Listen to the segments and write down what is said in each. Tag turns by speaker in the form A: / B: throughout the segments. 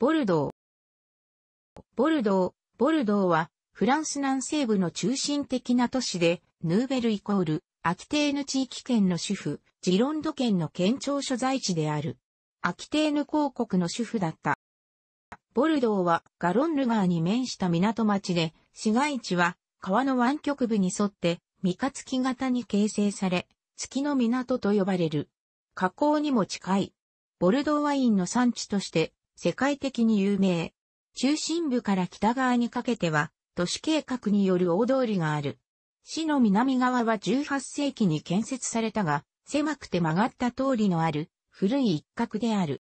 A: ボルドー。ボルドー、ボルドーは、フランス南西部の中心的な都市で、ヌーベルイコール、アキテーヌ地域圏の主婦、ジロンド県の県庁所在地である。アキテーヌ公国の主婦だった。ボルドーはガロンル川に面した港町で、市街地は川の湾曲部に沿って三日月型に形成され、月の港と呼ばれる。河口にも近い。ボルドーワインの産地として世界的に有名。中心部から北側にかけては、都市計画による大通りがある。市の南側は18世紀に建設されたが、狭くて曲がった通りのある、古い一角である。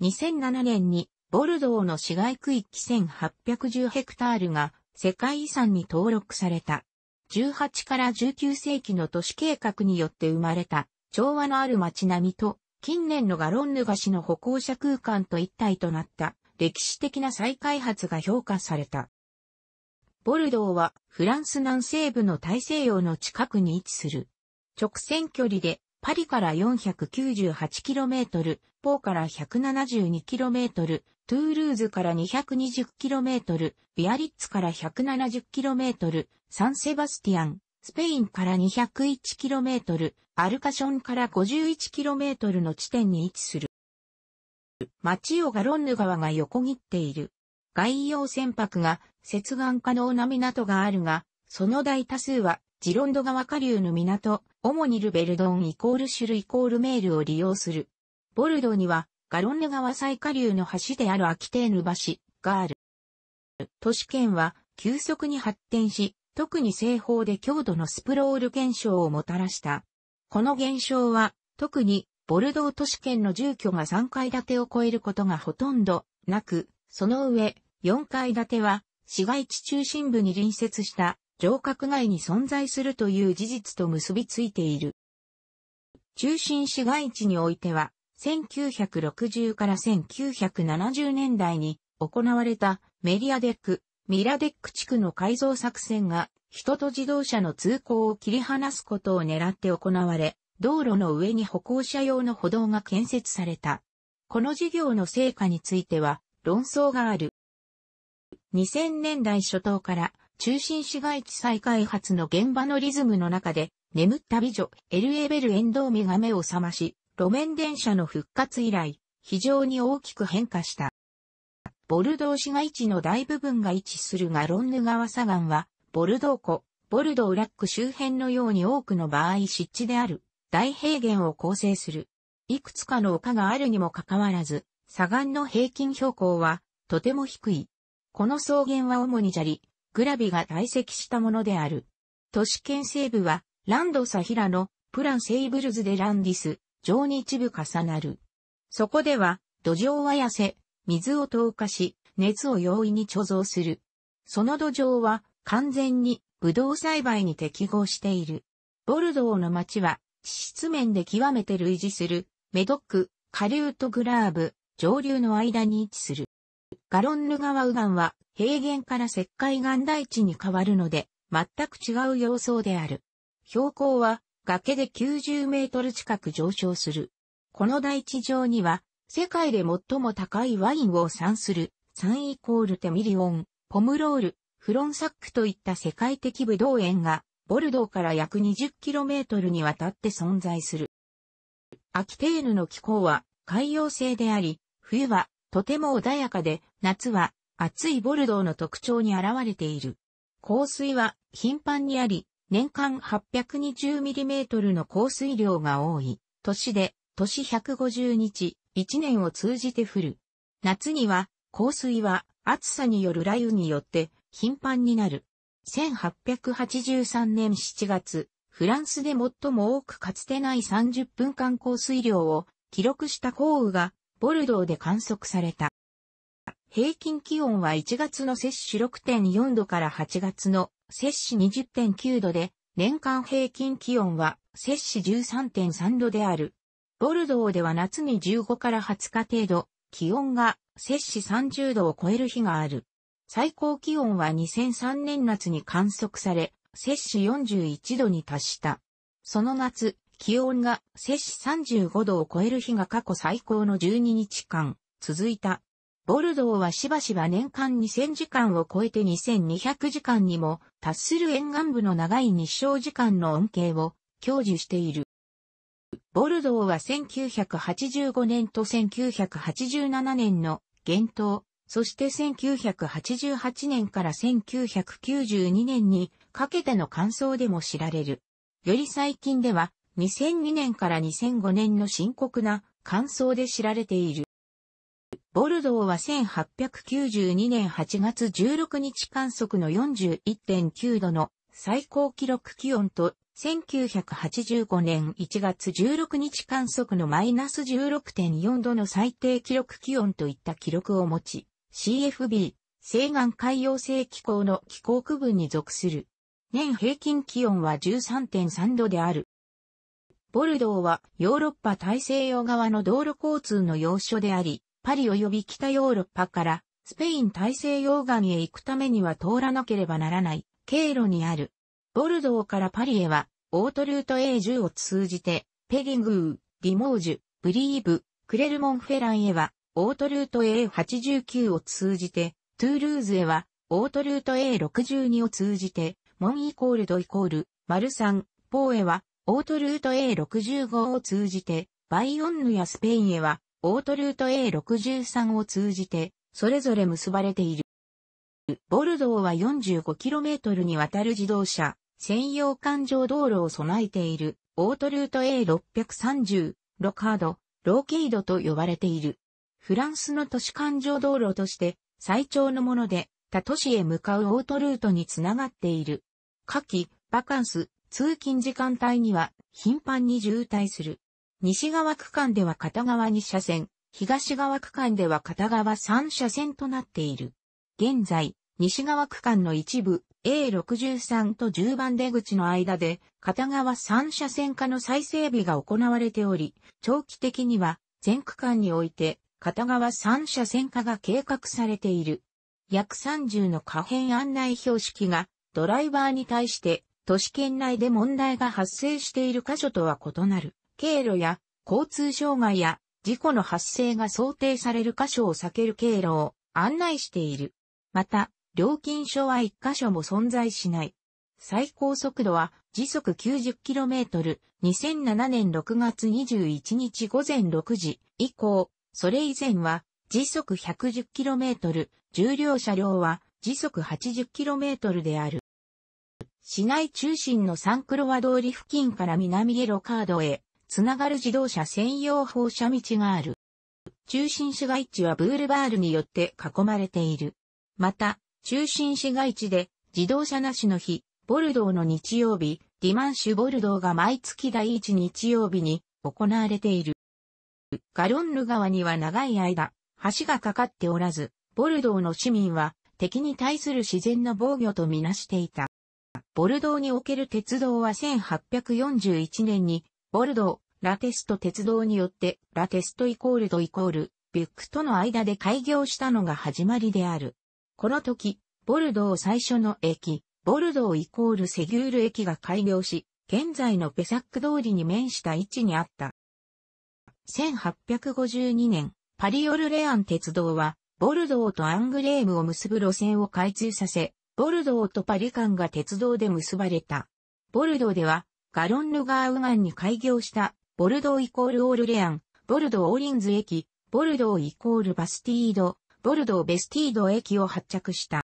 A: 2007年に、ボルドーの市街区域1810ヘクタールが、世界遺産に登録された。18から19世紀の都市計画によって生まれた、調和のある街並みと、近年のガロンヌ菓子の歩行者空間と一体となった歴史的な再開発が評価された。ボルドーはフランス南西部の大西洋の近くに位置する。直線距離でパリから 498km、ポーから 172km、トゥールーズから 220km、ビアリッツから 170km、サンセバスティアン、スペインから 201km、アルカションから 51km の地点に位置する。町をガロンヌ川が横切っている。外洋船舶が接岸可能な港があるが、その大多数はジロンド川下流の港、主にルベルドンイコールシュルイコールメールを利用する。ボルドーにはガロンヌ川最下流の橋であるアキテーヌ橋がある。都市圏は急速に発展し、特に西方で強度のスプロール現象をもたらした。この現象は、特に、ボルドー都市圏の住居が3階建てを超えることがほとんどなく、その上、4階建ては、市街地中心部に隣接した城郭外に存在するという事実と結びついている。中心市街地においては、1960から1970年代に行われたメリアデック、ミラデック地区の改造作戦が人と自動車の通行を切り離すことを狙って行われ、道路の上に歩行者用の歩道が建設された。この事業の成果については論争がある。2000年代初頭から中心市街地再開発の現場のリズムの中で眠った美女エルエベルエンドーミが目を覚まし、路面電車の復活以来、非常に大きく変化した。ボルドー市街地の大部分が位置するガロンヌ川左岸は、ボルドー湖、ボルドーラック周辺のように多くの場合湿地である大平原を構成する。いくつかの丘があるにもかかわらず、砂岩の平均標高はとても低い。この草原は主に砂利、グラビが堆積したものである。都市圏西部はランドサヒラのプランセイブルズでランディス、上に一部重なる。そこでは土壌は痩せ、水を透過し、熱を容易に貯蔵する。その土壌は完全にブドウ栽培に適合している。ボルドーの町は地質面で極めて類似するメドック、下流とグラーブ、上流の間に位置する。ガロンヌ川右岸は平原から石灰岩台地に変わるので全く違う様相である。標高は崖で90メートル近く上昇する。この台地上には世界で最も高いワインを産するサンイコールテミリオン、ポムロール、フロンサックといった世界的武道園が、ボルドーから約 20km にわたって存在する。アキテーヌの気候は海洋性であり、冬はとても穏やかで、夏は暑いボルドーの特徴に現れている。降水は頻繁にあり、年間 820mm の降水量が多い。年で、年150日、1年を通じて降る。夏には、降水は暑さによる雷雨によって頻繁になる。1883年7月、フランスで最も多くかつてない30分間降水量を記録した降雨がボルドーで観測された。平均気温は1月の摂取6.4度から8月の摂取20.9度で、年間平均気温は摂氏13.3度である。ボルドーでは夏に15から20日程度、気温が摂氏30度を超える日がある。最高気温は2003年夏に観測され、摂氏41度に達した。その夏、気温が摂氏35度を超える日が過去最高の12日間続いた。ボルドーはしばしば年間2000時間を超えて2200時間にも達する沿岸部の長い日照時間の恩恵を享受している。ボルドーは1985年と1987年の厳冬、そして1988年から1992年にかけての感想でも知られる。より最近では2002年から2005年の深刻な感想で知られている。ボルドーは1892年8月16日観測の41.9度の最高記録気温と1985年1月16日観測のマイナス16.4度の最低記録気温といった記録を持ち、CFB、西岸海洋性気候の気候区分に属する。年平均気温は13.3度である。ボルドーはヨーロッパ大西洋側の道路交通の要所であり、パリ及び北ヨーロッパからスペイン大西洋岸へ行くためには通らなければならない経路にある。ボルドーからパリへはオートルート A10 を通じてペリングー、リモージュ、ブリーブ、クレルモンフェランへはオートルート A89 を通じて、トゥールーズへは、オートルート A62 を通じて、モンイコールドイコール、マルサン、ポーへは、オートルート A65 を通じて、バイオンヌやスペインへは、オートルート A63 を通じて、それぞれ結ばれている。ボルドーは 45km にわたる自動車、専用環状道路を備えている、オートルート A630、ロカード、ローケイドと呼ばれている。フランスの都市環状道路として最長のもので、他都市へ向かうオートルートにつながっている。夏季、バカンス、通勤時間帯には頻繁に渋滞する。西側区間では片側2車線、東側区間では片側3車線となっている。現在、西側区間の一部 A63 と10番出口の間で片側3車線化の再整備が行われており、長期的には全区間において片側三車線化が計画されている。約30の可変案内標識がドライバーに対して都市圏内で問題が発生している箇所とは異なる経路や交通障害や事故の発生が想定される箇所を避ける経路を案内している。また、料金所は一箇所も存在しない。最高速度は時速 90km、2007年6月21日午前6時以降、それ以前は時速 110km、重量車両は時速 80km である。市内中心のサンクロワ通り付近から南へロカードへ、つながる自動車専用放射道がある。中心市街地はブールバールによって囲まれている。また、中心市街地で自動車なしの日、ボルドーの日曜日、ディマンシュボルドーが毎月第1日曜日に行われている。ガロンヌ川には長い間、橋がかかっておらず、ボルドーの市民は敵に対する自然の防御とみなしていた。ボルドーにおける鉄道は1841年に、ボルドー、ラテスト鉄道によって、ラテストイコールドイコール、ビュックとの間で開業したのが始まりである。この時、ボルドー最初の駅、ボルドーイコールセギュール駅が開業し、現在のペサック通りに面した位置にあった。1852年、パリオルレアン鉄道は、ボルドーとアングレームを結ぶ路線を開通させ、ボルドーとパリ間が鉄道で結ばれた。ボルドーでは、ガロンヌガーウガンに開業した、ボルドーイコールオールレアン、ボルドーオリンズ駅、ボルドーイコールバスティード、ボルドーベスティード駅を発着した。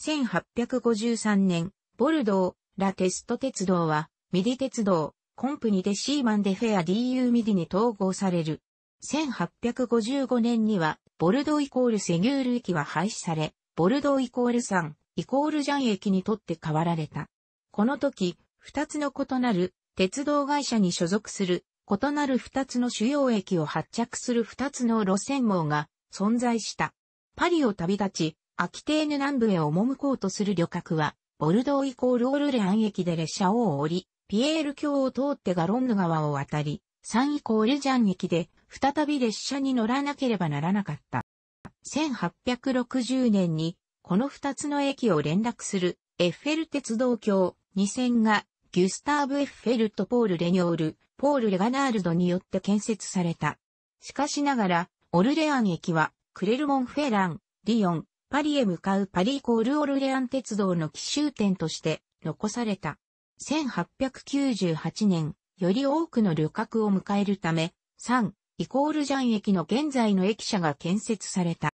A: 1853年、ボルドー、ラテスト鉄道は、ミディ鉄道、コンプニでシーマンでフェア DU ミディに統合される。1855年には、ボルドーイコールセギュール駅は廃止され、ボルドーイコールサン、イコールジャン駅にとって変わられた。この時、二つの異なる鉄道会社に所属する異なる二つの主要駅を発着する二つの路線網が存在した。パリを旅立ち、アキテーヌ南部へ赴こうとする旅客は、ボルドーイコールオルレアン駅で列車を降り、ピエール橋を通ってガロンヌ川を渡り、3以降レジャン駅で再び列車に乗らなければならなかった。1860年にこの2つの駅を連絡するエッフェル鉄道橋2線がギュスターブ・エッフェルとポール・レニョール、ポール・レガナールドによって建設された。しかしながら、オルレアン駅はクレルモン・フェラン、リヨン、パリへ向かうパリイコール・オルレアン鉄道の奇襲点として残された。1898年、より多くの旅客を迎えるため、3、イコールジャン駅の現在の駅舎が建設された。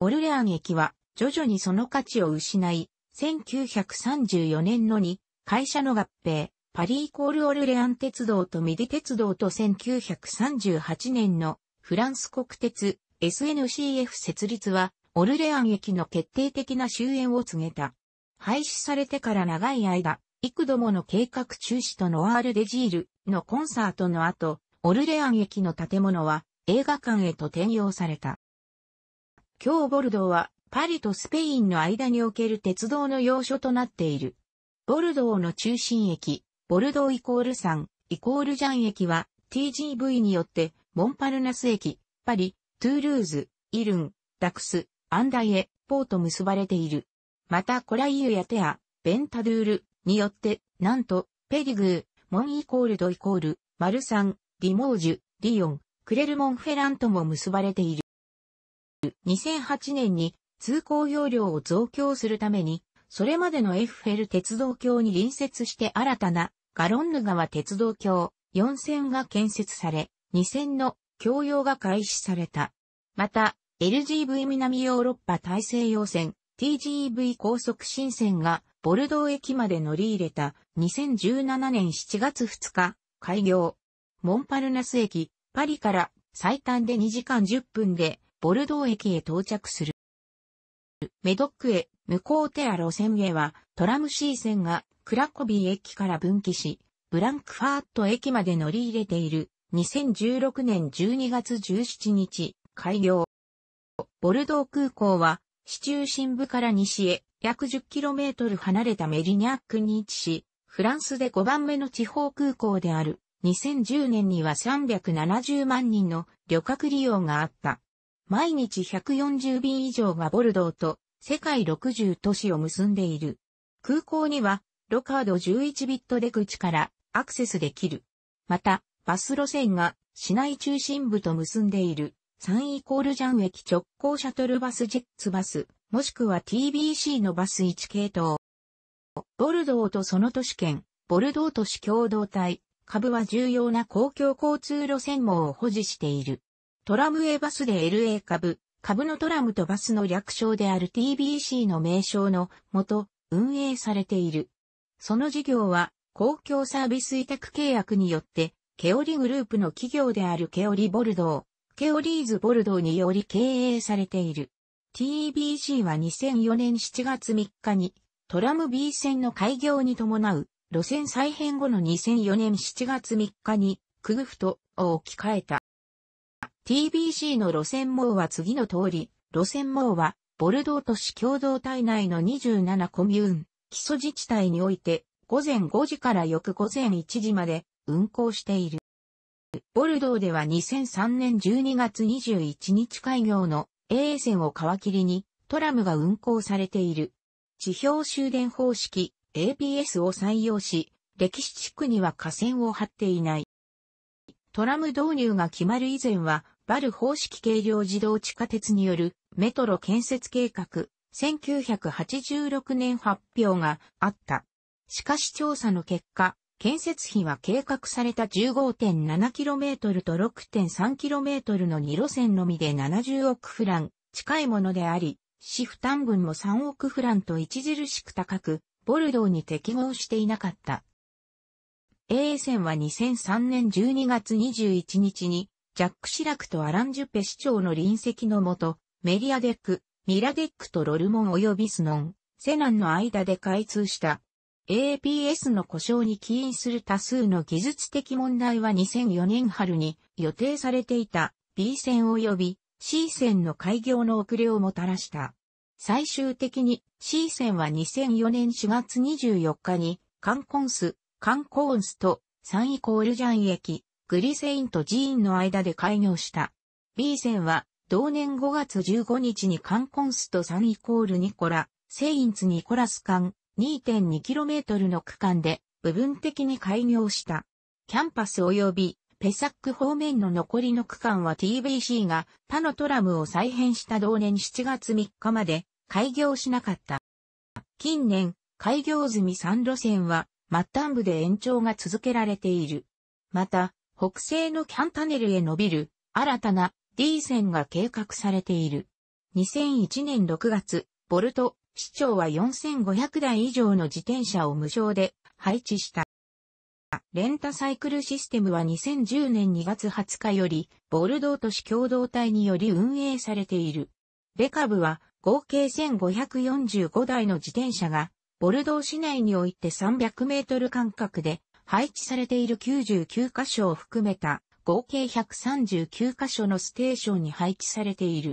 A: オルレアン駅は徐々にその価値を失い、1934年のに会社の合併、パリイコールオルレアン鉄道とミディ鉄道と1938年のフランス国鉄 SNCF 設立はオルレアン駅の決定的な終焉を告げた。廃止されてから長い間、幾度もの計画中止とノアール・デジールのコンサートの後、オルレアン駅の建物は映画館へと転用された。今日ボルドーはパリとスペインの間における鉄道の要所となっている。ボルドーの中心駅、ボルドーイコール3、イコールジャン駅は TGV によってモンパルナス駅、パリ、トゥールーズ、イルン、ダクス、アンダイエ、ポート結ばれている。またコライユやテア、ベンタドゥール、によって、なんと、ペリグー、モンイコールドイコール、マルサン、ディモージュ、リオン、クレルモンフェランとも結ばれている。2008年に通行容量を増強するために、それまでのエッフェル鉄道橋に隣接して新たなガロンヌ川鉄道橋4線が建設され、2線の共用が開始された。また、LGV 南ヨーロッパ大西洋線 TGV 高速新線がボルドー駅まで乗り入れた2017年7月2日、開業。モンパルナス駅、パリから最短で2時間10分でボルドー駅へ到着する。メドックへ向こうテア路線へはトラム C 線がクラコビー駅から分岐し、ブランクファート駅まで乗り入れている2016年12月17日開業。ボルドー空港は市中心部から西へ約 10km 離れたメリニャックに位置し、フランスで5番目の地方空港である。2010年には370万人の旅客利用があった。毎日140便以上がボルドーと世界60都市を結んでいる。空港にはロカード11ビット出口からアクセスできる。また、バス路線が市内中心部と結んでいる3イコールジャン駅直行シャトルバスジェッツバスもしくは TBC のバス1系統。ボルドーとその都市圏、ボルドー都市共同体、株は重要な公共交通路線網を保持している。トラムウェイバスで LA 株、株のトラムとバスの略称である TBC の名称のもと、運営されている。その事業は、公共サービス委託契約によって、ケオリグループの企業であるケオリボルドー、ケオリーズボルドーにより経営されている。TBC は2004年7月3日にトラム B 線の開業に伴う路線再編後の2004年7月3日にクグフトを置き換えた。TBC の路線網は次の通り、路線網はボルドー都市共同体内の27コミューン、基礎自治体において午前5時から翌午前1時まで運行している。ボルドーでは2003年12月21日開業の a 線を皮切りにトラムが運行されている。地表終電方式 APS を採用し、歴史地区には河線を張っていない。トラム導入が決まる以前は、バル方式軽量自動地下鉄によるメトロ建設計画1986年発表があった。しかし調査の結果、建設費は計画された 15.7km と 6.3km の2路線のみで70億フラン、近いものであり、市負担分も3億フランと著しく高く、ボルドーに適合していなかった。AA 線は2003年12月21日に、ジャック・シラクとアラン・ジュペ市長の臨席のもと、メリアデック、ミラデックとロルモン及びスノン、セナンの間で開通した APS の故障に起因する多数の技術的問題は2004年春に予定されていた B 線及び C 線の開業の遅れをもたらした。最終的に C 線は2004年4月24日にカンコンス、カンコーンスとサンイコールジャン駅、グリセインとジーンの間で開業した。B 線は同年5月15日にカンコンスとサンイコールニコラ、セインツニコラス間、2.2km の区間で部分的に開業した。キャンパス及びペサック方面の残りの区間は TBC が他のトラムを再編した同年7月3日まで開業しなかった。近年、開業済み3路線は末端部で延長が続けられている。また、北西のキャンタネルへ伸びる新たな D 線が計画されている。2001年6月、ボルト市長は4500台以上の自転車を無償で配置した。レンタサイクルシステムは2010年2月20日より、ボルドー都市共同体により運営されている。ベカブは、合計1545台の自転車が、ボルドー市内において300メートル間隔で配置されている99箇所を含めた合計139箇所のステーションに配置されている。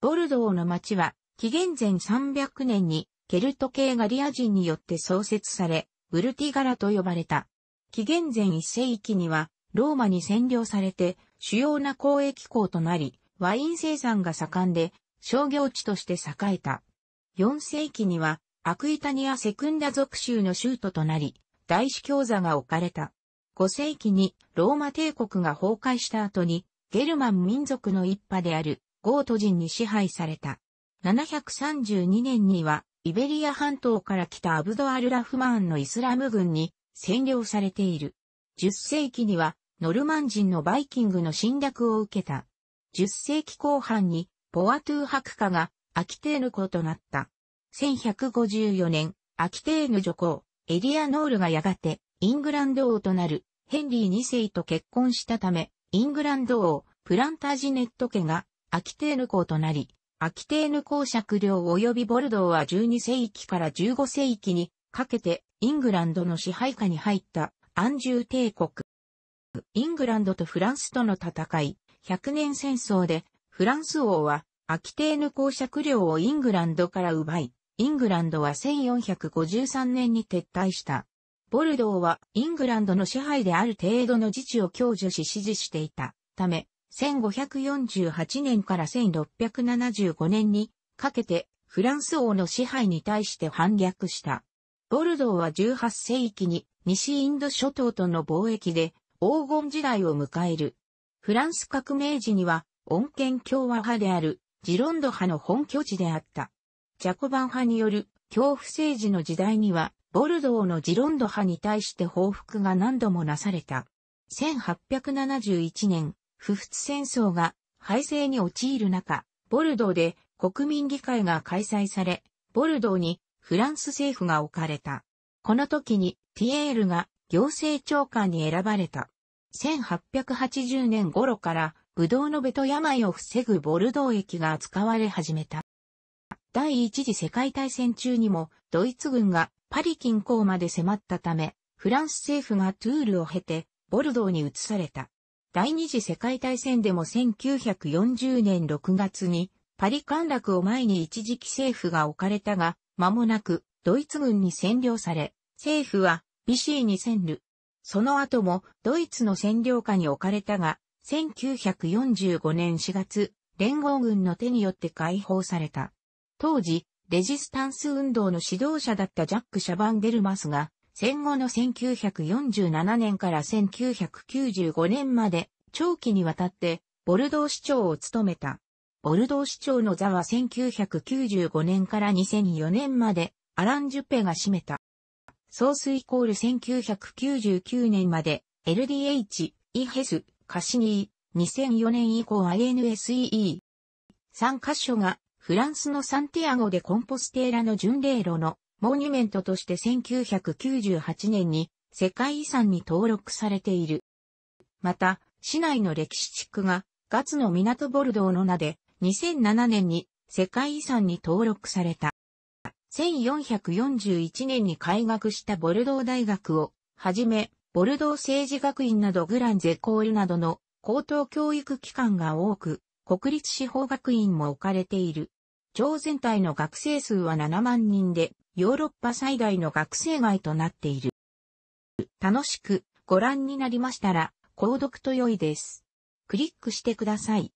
A: ボルドーの街は紀元前300年にケルト系ガリア人によって創設され、ウルティガラと呼ばれた。紀元前1世紀にはローマに占領されて主要な交易港となり、ワイン生産が盛んで商業地として栄えた。4世紀にはアクイタニア・セクンダ属州の州都となり、大司教座が置かれた。5世紀にローマ帝国が崩壊した後に、ゲルマン民族の一派であるゴート人に支配された。732年には、イベリア半島から来たアブドアル・ラフマーンのイスラム軍に占領されている。10世紀には、ノルマン人のバイキングの侵略を受けた。10世紀後半に、ポアトゥー博家が、アキテーヌ公となった。1154年、アキテーヌ女皇、エリアノールがやがて、イングランド王となる、ヘンリー2世と結婚したため、イングランド王、プランタージネット家が、アキテーヌ公となり、アキテーヌ公爵領及びボルドーは12世紀から15世紀にかけてイングランドの支配下に入った安住帝国。イングランドとフランスとの戦い、100年戦争でフランス王はアキテーヌ公爵領をイングランドから奪い、イングランドは1453年に撤退した。ボルドーはイングランドの支配である程度の自治を享受し支持していたため、1548年から1675年にかけてフランス王の支配に対して反逆した。ボルドーは18世紀に西インド諸島との貿易で黄金時代を迎える。フランス革命時には穏健共和派であるジロンド派の本拠地であった。ジャコバン派による恐怖政治の時代にはボルドーのジロンド派に対して報復が何度もなされた。1871年、不仏戦争が敗勢に陥る中、ボルドーで国民議会が開催され、ボルドーにフランス政府が置かれた。この時にティエールが行政長官に選ばれた。1880年頃からブドウのベト病を防ぐボルドー液が使われ始めた。第一次世界大戦中にもドイツ軍がパリ近郊まで迫ったため、フランス政府がトゥールを経てボルドーに移された。第二次世界大戦でも1940年6月にパリ陥落を前に一時期政府が置かれたが、間もなくドイツ軍に占領され、政府はビシーに占領。その後もドイツの占領下に置かれたが、1945年4月、連合軍の手によって解放された。当時、レジスタンス運動の指導者だったジャック・シャバンデルマスが、戦後の1947年から1995年まで長期にわたってボルドー市長を務めた。ボルドー市長の座は1995年から2004年までアラン・ジュペが占めた。ソースイコール1999年まで LDH、イヘス、カシニー、2004年以降 INSEE。3カ所がフランスのサンティアゴでコンポステーラの巡礼路のモニュメントとして1998年に世界遺産に登録されている。また、市内の歴史地区がガツの港ボルドーの名で2007年に世界遺産に登録された。1441年に開学したボルドー大学をはじめ、ボルドー政治学院などグランゼコールなどの高等教育機関が多く、国立司法学院も置かれている。町全体の学生数は7万人で、ヨーロッパ最大の学生街となっている。楽しくご覧になりましたら、購読と良いです。クリックしてください。